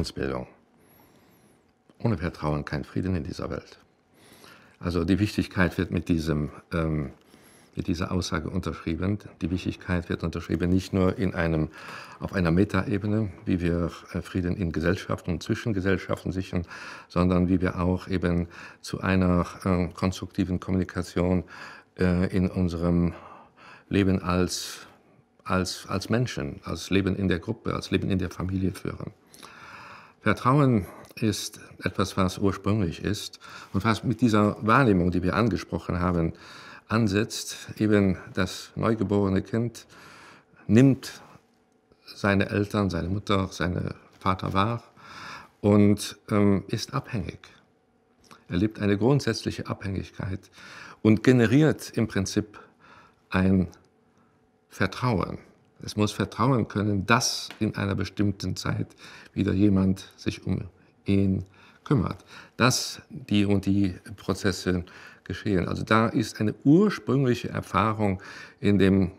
Vertrauensbildung. Ohne Vertrauen kein Frieden in dieser Welt. Also die Wichtigkeit wird mit, diesem, ähm, mit dieser Aussage unterschrieben. Die Wichtigkeit wird unterschrieben nicht nur in einem, auf einer Metaebene, wie wir äh, Frieden in Gesellschaften und zwischen Gesellschaften sichern, sondern wie wir auch eben zu einer äh, konstruktiven Kommunikation äh, in unserem Leben als, als, als Menschen, als Leben in der Gruppe, als Leben in der Familie führen. Vertrauen ist etwas, was ursprünglich ist und was mit dieser Wahrnehmung, die wir angesprochen haben, ansetzt. Eben das neugeborene Kind nimmt seine Eltern, seine Mutter, seinen Vater wahr und ähm, ist abhängig. Er lebt eine grundsätzliche Abhängigkeit und generiert im Prinzip ein Vertrauen. Es muss vertrauen können, dass in einer bestimmten Zeit wieder jemand sich um ihn kümmert, dass die und die Prozesse geschehen. Also da ist eine ursprüngliche Erfahrung in dem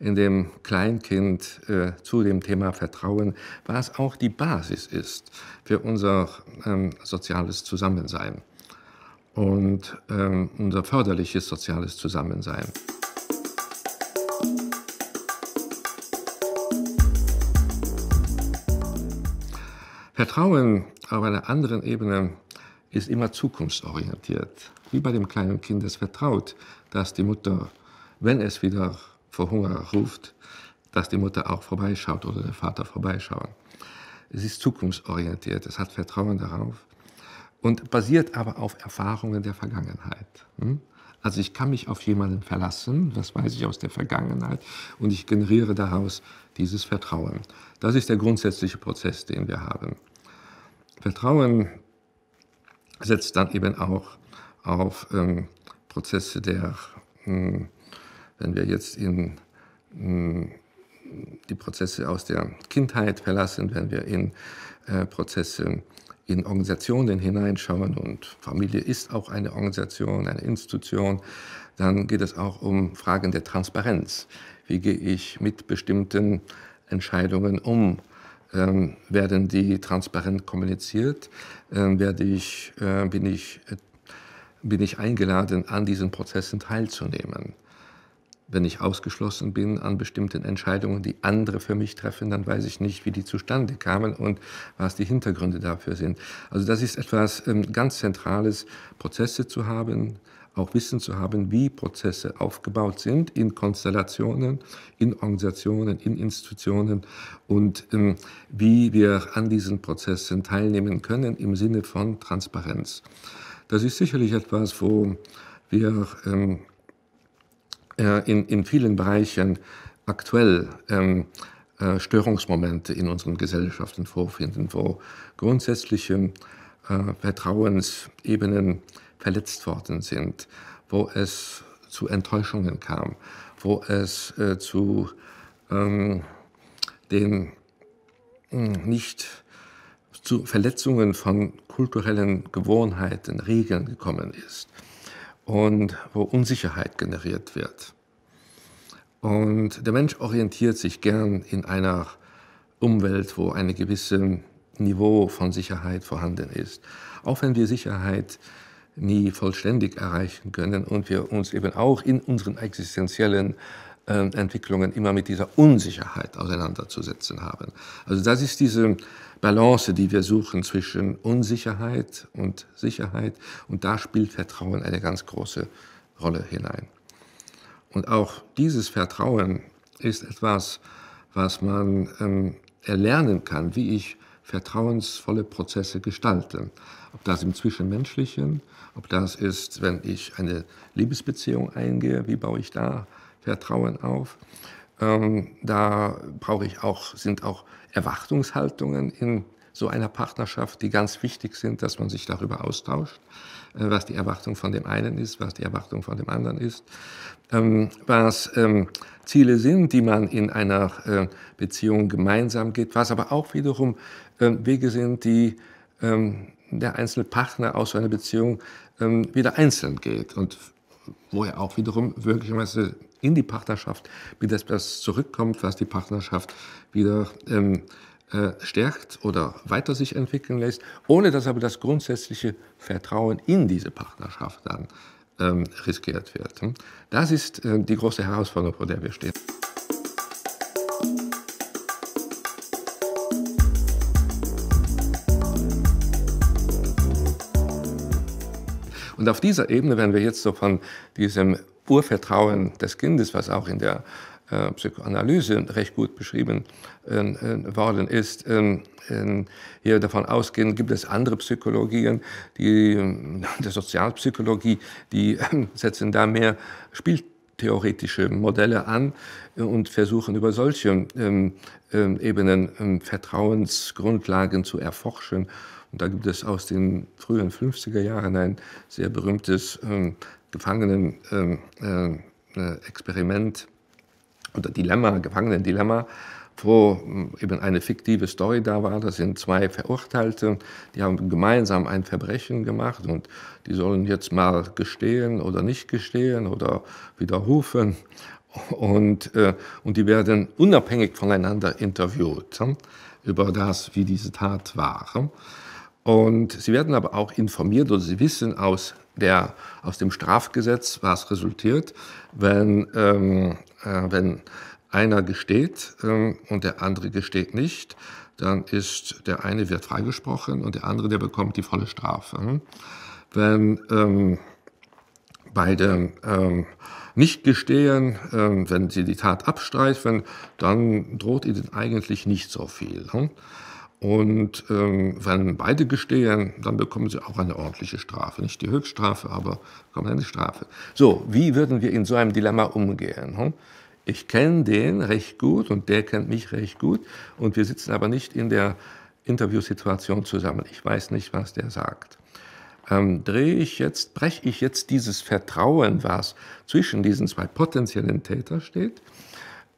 in dem Kleinkind äh, zu dem Thema Vertrauen, was auch die Basis ist für unser ähm, soziales Zusammensein und ähm, unser förderliches soziales Zusammensein. Vertrauen auf einer anderen Ebene ist immer zukunftsorientiert. Wie bei dem kleinen Kind, das vertraut, dass die Mutter, wenn es wieder vor Hunger ruft, dass die Mutter auch vorbeischaut oder der Vater vorbeischaut. Es ist zukunftsorientiert, es hat Vertrauen darauf und basiert aber auf Erfahrungen der Vergangenheit. Hm? Also ich kann mich auf jemanden verlassen, das weiß ich aus der Vergangenheit, und ich generiere daraus dieses Vertrauen. Das ist der grundsätzliche Prozess, den wir haben. Vertrauen setzt dann eben auch auf ähm, Prozesse der, ähm, wenn wir jetzt in ähm, die Prozesse aus der Kindheit verlassen, wenn wir in äh, Prozesse in Organisationen hineinschauen und Familie ist auch eine Organisation, eine Institution, dann geht es auch um Fragen der Transparenz. Wie gehe ich mit bestimmten Entscheidungen um? ähm, werden die transparent kommuniziert, ähm, werde ich, äh, bin, ich, äh, bin ich eingeladen, an diesen Prozessen teilzunehmen. Wenn ich ausgeschlossen bin an bestimmten Entscheidungen, die andere für mich treffen, dann weiß ich nicht, wie die zustande kamen und was die Hintergründe dafür sind. Also das ist etwas ähm, ganz Zentrales, Prozesse zu haben, auch Wissen zu haben, wie Prozesse aufgebaut sind in Konstellationen, in Organisationen, in Institutionen und ähm, wie wir an diesen Prozessen teilnehmen können im Sinne von Transparenz. Das ist sicherlich etwas, wo wir ähm, äh, in, in vielen Bereichen aktuell ähm, äh, Störungsmomente in unseren Gesellschaften vorfinden, wo grundsätzliche äh, Vertrauensebenen verletzt worden sind, wo es zu Enttäuschungen kam, wo es äh, zu ähm, den hm, nicht zu Verletzungen von kulturellen Gewohnheiten, Regeln gekommen ist und wo Unsicherheit generiert wird. Und der Mensch orientiert sich gern in einer Umwelt, wo ein gewisses Niveau von Sicherheit vorhanden ist. Auch wenn wir Sicherheit nie vollständig erreichen können und wir uns eben auch in unseren existenziellen äh, Entwicklungen immer mit dieser Unsicherheit auseinanderzusetzen haben. Also das ist diese Balance, die wir suchen zwischen Unsicherheit und Sicherheit und da spielt Vertrauen eine ganz große Rolle hinein. Und auch dieses Vertrauen ist etwas, was man ähm, erlernen kann, wie ich vertrauensvolle Prozesse gestalten. Ob das im Zwischenmenschlichen, ob das ist, wenn ich eine Liebesbeziehung eingehe, wie baue ich da Vertrauen auf? Ähm, da brauche ich auch, sind auch Erwartungshaltungen in so einer Partnerschaft, die ganz wichtig sind, dass man sich darüber austauscht, äh, was die Erwartung von dem einen ist, was die Erwartung von dem anderen ist, ähm, was ähm, Ziele sind, die man in einer äh, Beziehung gemeinsam geht, was aber auch wiederum ähm, Wege sind, die der einzelne Partner aus so einer Beziehung wieder einzeln geht und wo er auch wiederum möglicherweise in die Partnerschaft wieder etwas zurückkommt, was die Partnerschaft wieder ähm, äh, stärkt oder weiter sich entwickeln lässt, ohne dass aber das grundsätzliche Vertrauen in diese Partnerschaft dann ähm, riskiert wird. Hm? Das ist äh, die große Herausforderung, vor der wir stehen. Und auf dieser Ebene, wenn wir jetzt so von diesem Urvertrauen des Kindes, was auch in der äh, Psychoanalyse recht gut beschrieben ähm, äh, worden ist, ähm, ähm, hier davon ausgehen, gibt es andere Psychologien, die, die Sozialpsychologie, die setzen da mehr spieltheoretische Modelle an äh, und versuchen über solche Ebenen Vertrauensgrundlagen zu erforschen. Und da gibt es aus den frühen 50er Jahren ein sehr berühmtes Gefangenen-Experiment, oder Dilemma, Gefangenen-Dilemma, wo hm, eben eine fiktive Story da war. Das sind zwei Verurteilte, die haben gemeinsam ein Verbrechen gemacht und die sollen jetzt mal gestehen oder nicht gestehen oder widerrufen. Und, äh, und die werden unabhängig voneinander interviewt hm, über das, wie diese Tat war. Hm. Und sie werden aber auch informiert oder sie wissen aus der aus dem Strafgesetz was resultiert, wenn, ähm, äh, wenn einer gesteht ähm, und der andere gesteht nicht, dann ist der eine wird freigesprochen und der andere, der bekommt die volle Strafe. Wenn ähm, beide ähm, nicht gestehen, ähm, wenn sie die Tat abstreifen, dann droht ihnen eigentlich nicht so viel. Hm? Und ähm, wenn beide gestehen, dann bekommen sie auch eine ordentliche Strafe. Nicht die Höchststrafe, aber bekommen eine Strafe. So, wie würden wir in so einem Dilemma umgehen? Hm? Ich kenne den recht gut und der kennt mich recht gut und wir sitzen aber nicht in der Interviewsituation zusammen. Ich weiß nicht, was der sagt. Ähm, drehe ich jetzt, breche ich jetzt dieses Vertrauen, was zwischen diesen zwei potenziellen Tätern steht,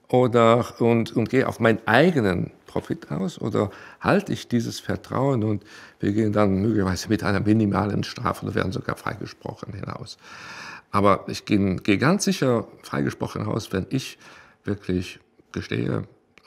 oder, und, und gehe auf meinen eigenen Profit aus oder halte ich dieses Vertrauen und wir gehen dann möglicherweise mit einer minimalen Strafe oder werden sogar freigesprochen hinaus. Aber ich gehe, gehe ganz sicher freigesprochen hinaus, wenn ich wirklich gestehe,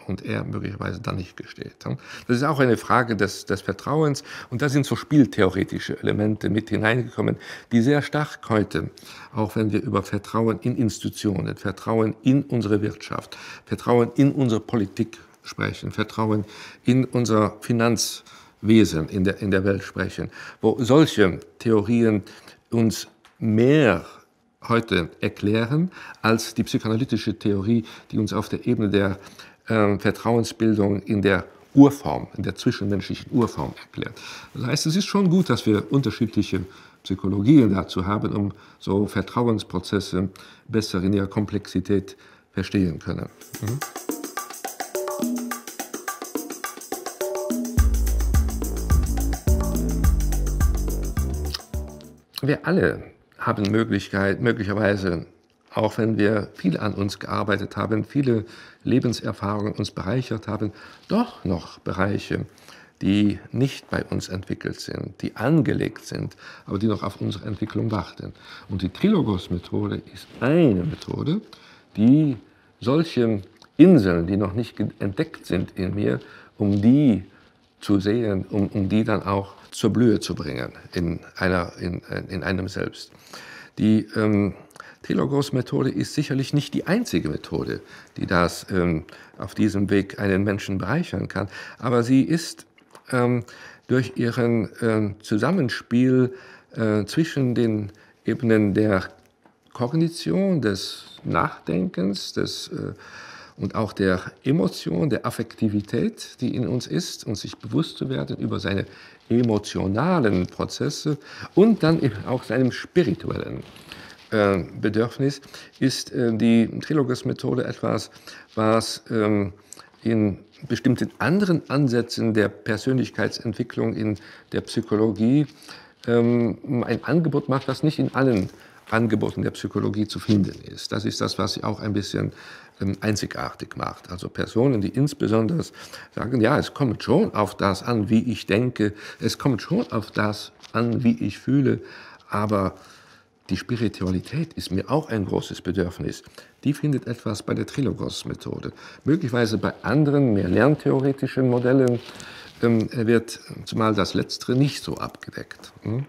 und er möglicherweise dann nicht gesteht. Das ist auch eine Frage des, des, Vertrauens und da sind so spieltheoretische Elemente mit hineingekommen, die sehr stark heute, auch wenn wir über Vertrauen in Institutionen, Vertrauen in unsere Wirtschaft, Vertrauen in unsere Politik sprechen, Vertrauen in unser Finanzwesen, in der, in der Welt sprechen, wo solche Theorien uns mehr heute erklären als die psychoanalytische Theorie, die uns auf der Ebene der äh, Vertrauensbildung in der Urform, in der zwischenmenschlichen Urform erklärt. Das heißt, es ist schon gut, dass wir unterschiedliche Psychologien dazu haben, um so Vertrauensprozesse besser in ihrer Komplexität verstehen können. Mhm. wir alle haben Möglichkeit, möglicherweise, auch wenn wir viel an uns gearbeitet haben, viele Lebenserfahrungen uns bereichert haben, doch noch Bereiche, die nicht bei uns entwickelt sind, die angelegt sind, aber die noch auf unsere Entwicklung warten. Und die Trilogos-Methode ist eine Methode, die solche Inseln, die noch nicht entdeckt sind in mir, um die zu sehen, um, um die dann auch zur Blühe zu bringen in, einer, in, in einem selbst. Die ähm, Telogos-Methode ist sicherlich nicht die einzige Methode, die das ähm, auf diesem Weg einen Menschen bereichern kann, aber sie ist ähm, durch ihren ähm, Zusammenspiel äh, zwischen den Ebenen der Kognition, des Nachdenkens, des äh, und auch der Emotion, der Affektivität, die in uns ist und sich bewusst zu werden über seine emotionalen Prozesse und dann auch seinem spirituellen äh, Bedürfnis, ist äh, die Trilogus-Methode etwas, was ähm, in bestimmten anderen Ansätzen der Persönlichkeitsentwicklung in der Psychologie ähm, ein Angebot macht, das nicht in allen Angeboten der Psychologie zu finden ist. Das ist das, was sie auch ein bisschen ähm, einzigartig macht. Also Personen, die insbesondere sagen, ja, es kommt schon auf das an, wie ich denke, es kommt schon auf das an, wie ich fühle, aber die Spiritualität ist mir auch ein großes Bedürfnis. Die findet etwas bei der Trilogos-Methode. Möglicherweise bei anderen, mehr lerntheoretischen Modellen, ähm, wird zumal das Letztere nicht so abgedeckt. Hm?